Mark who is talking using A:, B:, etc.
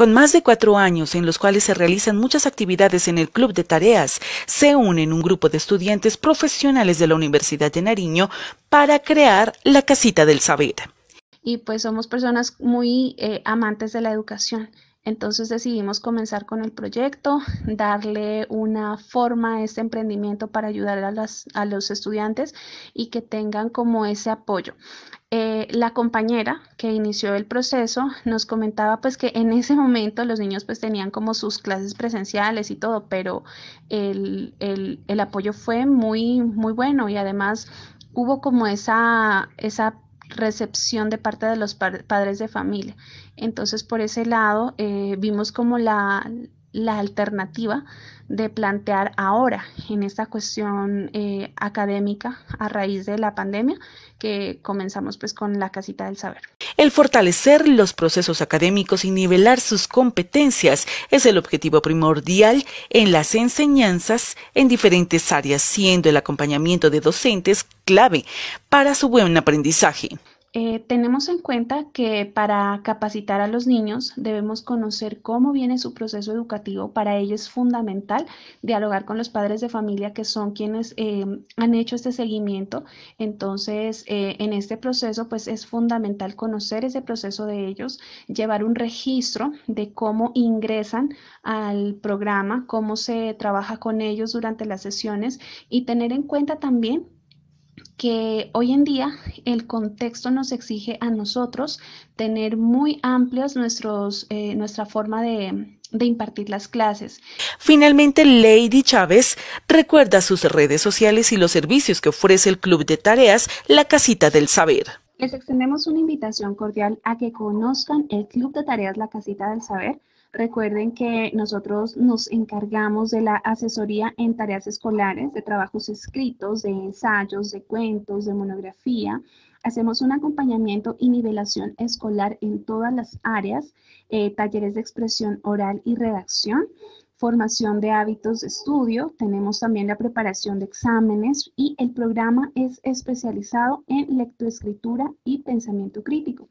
A: Con más de cuatro años en los cuales se realizan muchas actividades en el Club de Tareas, se unen un grupo de estudiantes profesionales de la Universidad de Nariño para crear la casita del saber.
B: Y pues somos personas muy eh, amantes de la educación. Entonces decidimos comenzar con el proyecto, darle una forma a este emprendimiento para ayudar a, las, a los estudiantes y que tengan como ese apoyo. Eh, la compañera que inició el proceso nos comentaba pues que en ese momento los niños pues tenían como sus clases presenciales y todo, pero el, el apoyo fue muy, muy bueno y además hubo como esa, esa recepción de parte de los padres de familia. Entonces, por ese lado, eh, vimos como la, alternativa de plantear ahora en esta cuestión eh, académica a raíz de la pandemia que comenzamos pues con la casita del saber.
A: El fortalecer los procesos académicos y nivelar sus competencias es el objetivo primordial en las enseñanzas en diferentes áreas, siendo el acompañamiento de docentes clave para su buen aprendizaje.
B: Eh, tenemos en cuenta que para capacitar a los niños debemos conocer cómo viene su proceso educativo. Para ello es fundamental dialogar con los padres de familia que son quienes eh, han hecho este seguimiento. Entonces, eh, en este proceso, pues es fundamental conocer ese proceso de ellos, llevar un registro de cómo ingresan al programa, cómo se trabaja con ellos durante las sesiones y tener en cuenta también que hoy en día el contexto nos exige a nosotros tener muy amplias nuestros, eh, nuestra forma de, de impartir las clases.
A: Finalmente, Lady Chávez recuerda sus redes sociales y los servicios que ofrece el Club de Tareas La Casita del Saber.
B: Les extendemos una invitación cordial a que conozcan el Club de Tareas La Casita del Saber. Recuerden que nosotros nos encargamos de la asesoría en tareas escolares, de trabajos escritos, de ensayos, de cuentos, de monografía. Hacemos un acompañamiento y nivelación escolar en todas las áreas, eh, talleres de expresión oral y redacción formación de hábitos de estudio, tenemos también la preparación de exámenes y el programa es especializado en lectoescritura y pensamiento crítico.